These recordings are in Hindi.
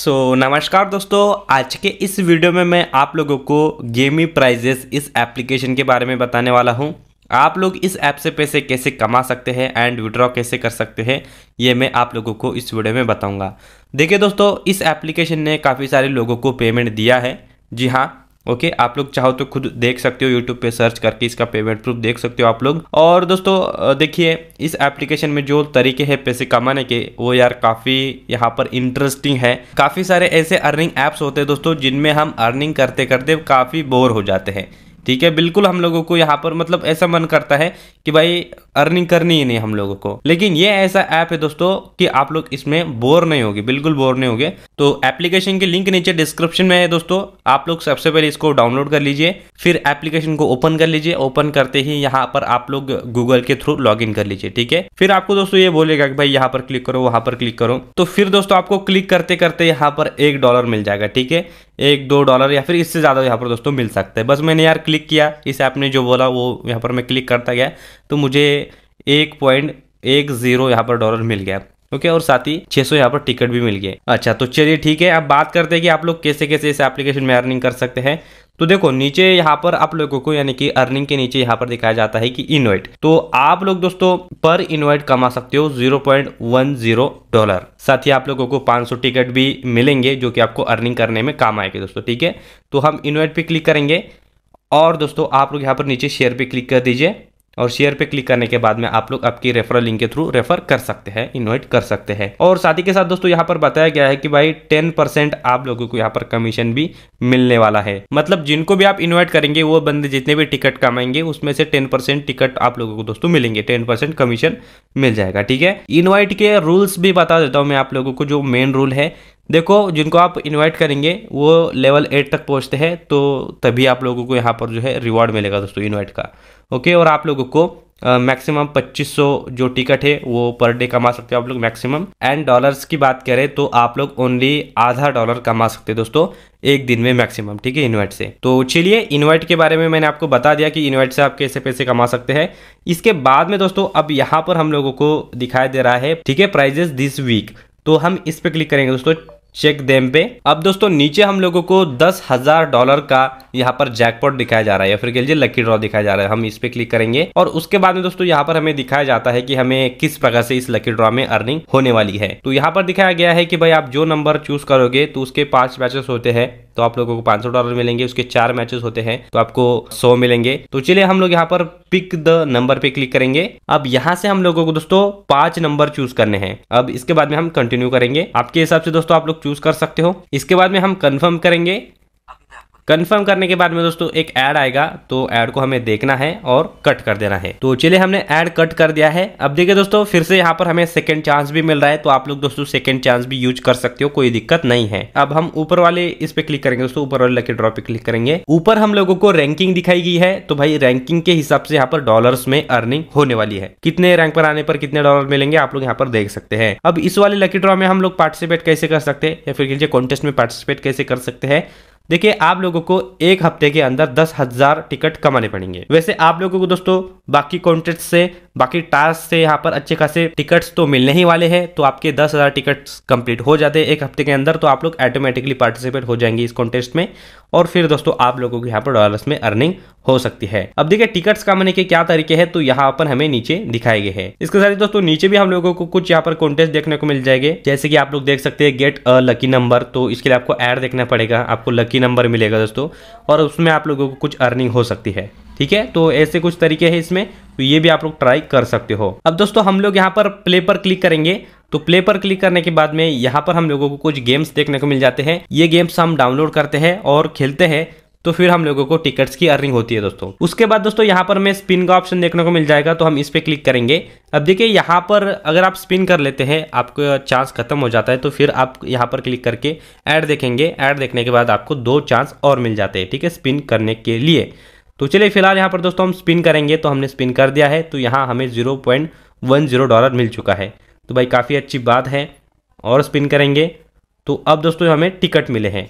सो so, नमस्कार दोस्तों आज के इस वीडियो में मैं आप लोगों को गेमी प्राइजेस इस एप्लीकेशन के बारे में बताने वाला हूँ आप लोग इस ऐप से पैसे कैसे कमा सकते हैं एंड विड्रॉ कैसे कर सकते हैं ये मैं आप लोगों को इस वीडियो में बताऊँगा देखिए दोस्तों इस एप्लीकेशन ने काफ़ी सारे लोगों को पेमेंट दिया है जी हाँ ओके okay, आप लोग चाहो तो खुद देख सकते हो यूट्यूब पे सर्च करके इसका पेमेंट प्रूफ देख सकते हो आप लोग और दोस्तों देखिए इस एप्लीकेशन में जो तरीके हैं पैसे कमाने के वो यार काफ़ी यहाँ पर इंटरेस्टिंग है काफ़ी सारे ऐसे अर्निंग एप्स होते हैं दोस्तों जिनमें हम अर्निंग करते करते काफ़ी बोर हो जाते हैं ठीक है बिल्कुल हम लोगों को यहाँ पर मतलब ऐसा मन करता है कि भाई अर्निंग करनी ही नहीं हम लोगों को लेकिन ये ऐसा ऐप है दोस्तों कि आप लोग इसमें बोर नहीं होगी बिल्कुल बोर नहीं होगे तो एप्लीकेशन के लिंक नीचे डिस्क्रिप्शन में है दोस्तों आप लोग सबसे पहले इसको डाउनलोड कर लीजिए फिर एप्लीकेशन को ओपन कर लीजिए ओपन करते ही यहाँ पर आप लोग गूगल के थ्रू लॉग कर लीजिए ठीक है फिर आपको दोस्तों ये बोलेगा कि भाई यहाँ पर क्लिक करो वहां पर क्लिक करो तो फिर दोस्तों आपको क्लिक करते करते यहाँ पर एक डॉलर मिल जाएगा ठीक है एक दो डॉलर या फिर इससे ज्यादा यहाँ पर दोस्तों मिल सकता है बस मैंने यार क्लिक किया इस ऐप ने जो बोला वो यहाँ पर मैं क्लिक करता गया तो मुझे एक पॉइंट एक ज़ीरो यहाँ पर डॉलर मिल गया ओके और साथ ही छः सौ यहाँ पर टिकट भी मिल गए अच्छा तो चलिए ठीक है अब बात करते हैं कि आप लोग कैसे कैसे इस एप्लीकेशन में अर्निंग कर सकते हैं तो देखो नीचे यहाँ पर आप लोगों को यानी कि अर्निंग के नीचे यहाँ पर दिखाया जाता है कि इनवाइट तो आप लोग दोस्तों पर इनवाइट कमा सकते हो 0.10 डॉलर साथ ही आप लोगों को 500 टिकट भी मिलेंगे जो कि आपको अर्निंग करने में काम आएगी दोस्तों ठीक है तो हम इनवाइट पे क्लिक करेंगे और दोस्तों आप लोग यहाँ पर नीचे शेयर पे क्लिक कर दीजिए और शेयर पे क्लिक करने के बाद में आप लोग आपकी रेफरल लिंक के थ्रू रेफर कर सकते हैं इन्वाइट कर सकते हैं और साथ ही के साथ दोस्तों यहाँ पर बताया गया है कि भाई टेन परसेंट आप लोगों को यहाँ पर कमीशन भी मिलने वाला है मतलब जिनको भी आप इन्वाइट करेंगे वो बंदे जितने भी टिकट कमाएंगे उसमें से टेन परसेंट टिकट आप लोगों को दोस्तों मिलेंगे टेन परसेंट कमीशन मिल जाएगा ठीक है इन्वाइट के रूल्स भी बता देता हूँ मैं आप लोगों को जो मेन रूल है देखो जिनको आप इनवाइट करेंगे वो लेवल एट तक पहुंचते हैं तो तभी आप लोगों को यहाँ पर जो है रिवॉर्ड मिलेगा दोस्तों इनवाइट का ओके और आप लोगों को मैक्सिमम पच्चीस 2500 जो टिकट है वो पर डे कमा सकते हो आप लोग मैक्सिमम एंड डॉलर्स की बात करें तो आप लोग ओनली आधा डॉलर कमा सकते हैं दोस्तों एक दिन में मैक्सिमम ठीक है इन्वाइट से तो चलिए इन्वाइट के बारे में मैंने आपको बता दिया कि इन्वाइट से आप कैसे पैसे कमा सकते हैं इसके बाद में दोस्तों अब यहाँ पर हम लोगों को दिखाई दे रहा है ठीक है प्राइजेस दिस वीक तो हम इस पर क्लिक करेंगे दोस्तों चेक देम पे अब दोस्तों नीचे हम लोगों को दस हजार डॉलर का यहाँ पर जैकपॉट दिखाया जा रहा है या फिर कह लीजिए लकी ड्रॉ दिखाया जा रहा है हम इस पे क्लिक करेंगे और उसके बाद में दोस्तों यहाँ पर हमें दिखाया जाता है कि हमें किस प्रकार से इस लकी ड्रॉ में अर्निंग होने वाली है तो यहाँ पर दिखाया गया है कि भाई आप जो नंबर चूज करोगे तो उसके पांच मैचेस होते हैं तो आप लोगों को पांच डॉलर मिलेंगे उसके चार मैचेस होते हैं तो आपको सौ मिलेंगे तो चलिए हम लोग यहाँ पर पिक द नंबर पे क्लिक करेंगे अब यहाँ से हम लोगों को दोस्तों पांच नंबर चूज करने हैं अब इसके बाद में हम कंटिन्यू करेंगे आपके हिसाब से दोस्तों आप लोग चूज कर सकते हो इसके बाद में हम कंफर्म करेंगे कंफर्म करने के बाद में दोस्तों एक ऐड आएगा तो ऐड को हमें देखना है और कट कर देना है तो चलिए हमने ऐड कट कर दिया है अब देखिए दोस्तों फिर से यहाँ पर हमें सेकंड चांस भी मिल रहा है तो आप लोग दोस्तों सेकंड चांस भी यूज कर सकते हो कोई दिक्कत नहीं है अब हम ऊपर वाले इस पे क्लिक करेंगे दोस्तों ऊपर वाले लकी ड्रॉ पे क्लिक करेंगे ऊपर हम लोगों को रैंकिंग दिखाई गई है तो भाई रैंकिंग के हिसाब से यहाँ पर डॉलर में अर्निंग होने वाली है कितने रैंक पर आने पर कितने डॉलर मिलेंगे आप लोग यहाँ पर देख सकते हैं अब इस वाले लकी ड्रॉ में हम लोग पार्टिसिपेट कैसे कर सकते हैं या फिर कॉन्टेस्ट में पार्टिसिपेट कैसे कर सकते हैं देखिए आप लोगों को एक हफ्ते के अंदर दस हजार टिकट कमाने पड़ेंगे वैसे आप लोगों को दोस्तों बाकी कॉन्टेस्ट से बाकी टास्क से यहाँ पर अच्छे खासे टिकट्स तो मिलने ही वाले हैं तो आपके दस हज़ार टिकट्स कंप्लीट हो जाते हैं एक हफ्ते के अंदर तो आप लोग ऑटोमेटिकली पार्टिसिपेट हो जाएंगे इस कॉन्टेस्ट में और फिर दोस्तों आप लोगों को यहाँ पर डॉलर्स में अर्निंग हो सकती है अब देखिए टिकट्स कमाने के क्या तरीके हैं तो यहाँ पर हमें नीचे दिखाए गए हैं इसके साथ ही दोस्तों नीचे भी हम लोगों को कुछ यहाँ पर कॉन्टेस्ट देखने को मिल जाएंगे जैसे कि आप लोग देख सकते हैं गेट अ लकी नंबर तो इसके लिए आपको एड देखना पड़ेगा आपको लकी नंबर मिलेगा दोस्तों और उसमें आप लोगों को कुछ अर्निंग हो सकती है ठीक है तो ऐसे कुछ तरीके हैं इसमें तो ये भी आप लोग ट्राई कर सकते हो अब दोस्तों हम लोग यहाँ पर प्ले पर क्लिक करेंगे तो प्ले पर क्लिक करने के बाद में यहाँ पर हम लोगों को कुछ गेम्स देखने को मिल जाते हैं ये गेम्स हम डाउनलोड करते हैं और खेलते हैं तो फिर हम लोगों को टिकट्स की अर्निंग होती है दोस्तों उसके बाद दोस्तों यहाँ पर हमें स्पिन का ऑप्शन देखने को मिल जाएगा तो हम इस पर क्लिक करेंगे अब देखिए यहाँ पर अगर आप स्पिन कर लेते हैं आपको चांस खत्म हो जाता है तो फिर आप यहाँ पर क्लिक करके ऐड देखेंगे ऐड देखने के बाद आपको दो चांस और मिल जाते हैं ठीक है स्पिन करने के लिए तो चलिए फिलहाल यहाँ पर दोस्तों हम स्पिन करेंगे तो हमने स्पिन कर दिया है तो यहाँ हमें zero point one zero dollar मिल चुका है तो भाई काफ़ी अच्छी बात है और स्पिन करेंगे तो अब दोस्तों हमें टिकट मिले हैं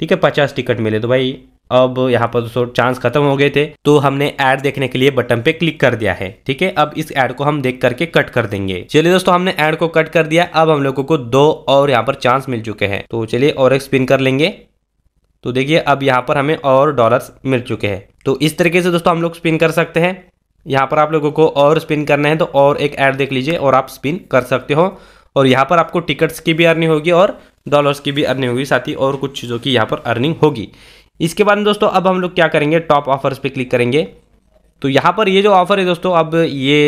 ठीक है पचास टिकट मिले तो भाई अब यहाँ पर दोस्तों चांस खत्म हो गए थे तो हमने ऐड देखने के लिए बटन पे क्लिक कर दिया है ठीक है अब इस ऐड को हम देख करके कट कर देंगे चलिए दोस्तों हमने ऐड को कट कर दिया अब हम लोगों को दो और यहाँ पर चांस मिल चुके हैं तो चलिए और एक स्पिन कर लेंगे तो देखिए अब यहाँ पर हमें और डॉलर्स मिल चुके हैं तो इस तरीके से दोस्तों हम लोग स्पिन कर सकते हैं यहाँ पर आप लोगों को और स्पिन करना है तो और एक ऐड देख लीजिए और आप स्पिन कर सकते हो और यहाँ पर आपको टिकट्स की भी अर्निंग होगी और डॉलर्स की भी अर्निंग होगी साथ ही और कुछ चीज़ों की यहाँ पर अर्निंग होगी इसके बाद दोस्तों अब हम लोग क्या करेंगे टॉप ऑफर्स पे क्लिक करेंगे तो यहाँ पर ये जो ऑफ़र है दोस्तों अब ये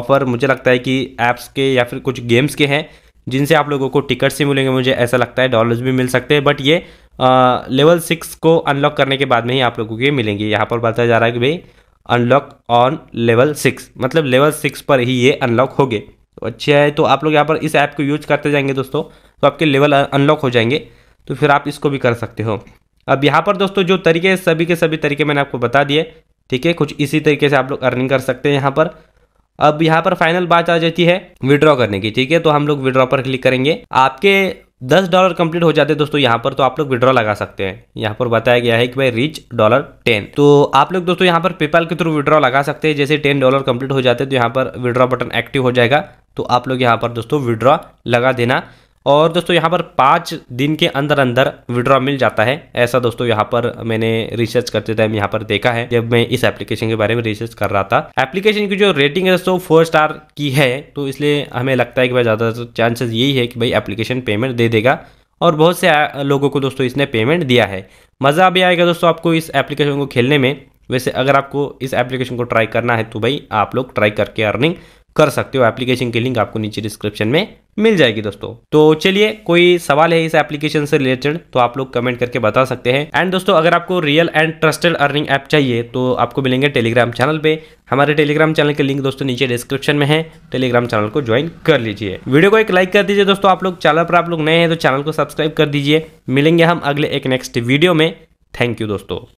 ऑफ़र मुझे लगता है कि ऐप्स के या फिर कुछ गेम्स के हैं जिनसे आप लोगों को टिकट्स ही मिलेंगे मुझे ऐसा लगता है डॉलर्स भी मिल सकते हैं बट ये लेवल सिक्स को अनलॉक करने के बाद में ही आप लोगों के मिलेंगे यहाँ पर बताया जा रहा है कि भाई अनलॉक ऑन लेवल सिक्स मतलब लेवल सिक्स पर ही ये अनलॉक हो गए तो अच्छा है तो आप लोग यहाँ पर इस ऐप को यूज करते जाएंगे दोस्तों तो आपके लेवल अनलॉक हो जाएंगे तो फिर आप इसको भी कर सकते हो अब यहाँ पर दोस्तों जो तरीके सभी के सभी तरीके मैंने आपको बता दिए ठीक है कुछ इसी तरीके से आप लोग अर्निंग कर सकते हैं यहाँ पर अब यहाँ पर फाइनल बात आ जाती है विड्रॉ करने की ठीक है तो हम लोग विड्रॉ पर क्लिक करेंगे आपके दस डॉलर कंप्लीट हो जाते हैं दोस्तों यहाँ पर तो आप लोग विड्रॉ लगा सकते हैं यहाँ पर बताया गया है कि भाई रिच डॉलर टेन तो आप लोग दोस्तों यहाँ पर पेपाल के थ्रू विड्रॉ लगा सकते हैं जैसे टेन डॉलर कंप्लीट हो जाते हैं तो यहाँ पर विड्रॉ बटन एक्टिव हो जाएगा तो आप लोग यहाँ पर दोस्तों विड्रॉ लगा देना और दोस्तों यहाँ पर पाँच दिन के अंदर अंदर विड्रॉ मिल जाता है ऐसा दोस्तों यहाँ पर मैंने रिसर्च करते टाइम यहाँ पर देखा है जब मैं इस एप्लीकेशन के बारे में रिसर्च कर रहा था एप्लीकेशन की जो रेटिंग है दोस्तों फोर स्टार की है तो इसलिए हमें लगता है कि भाई ज़्यादातर चांसेस यही है कि भाई एप्लीकेशन पेमेंट दे देगा और बहुत से लोगों को दोस्तों इसने पेमेंट दिया है मज़ा भी आएगा दोस्तों आपको इस एप्लीकेशन को खेलने में वैसे अगर आपको इस एप्लीकेशन को ट्राई करना है तो भाई आप लोग ट्राई करके अर्निंग कर सकते हो एप्लीकेशन की लिंक आपको नीचे डिस्क्रिप्शन में मिल जाएगी दोस्तों तो चलिए कोई सवाल है इस एप्लीकेशन से रिलेटेड तो आप लोग कमेंट करके बता सकते हैं एंड दोस्तों अगर आपको real and trusted earning app चाहिए तो आपको मिलेंगे टेलीग्राम चैनल पे हमारे टेलीग्राम चैनल के लिंक दोस्तों नीचे डिस्क्रिप्शन में है टेलीग्राम चैनल को ज्वाइन कर लीजिए वीडियो को एक लाइक कर दीजिए दोस्तों आप लोग चैनल पर आप लोग नए हैं तो चैनल को सब्सक्राइब कर दीजिए मिलेंगे हम अगले एक नेक्स्ट वीडियो में थैंक यू दोस्तों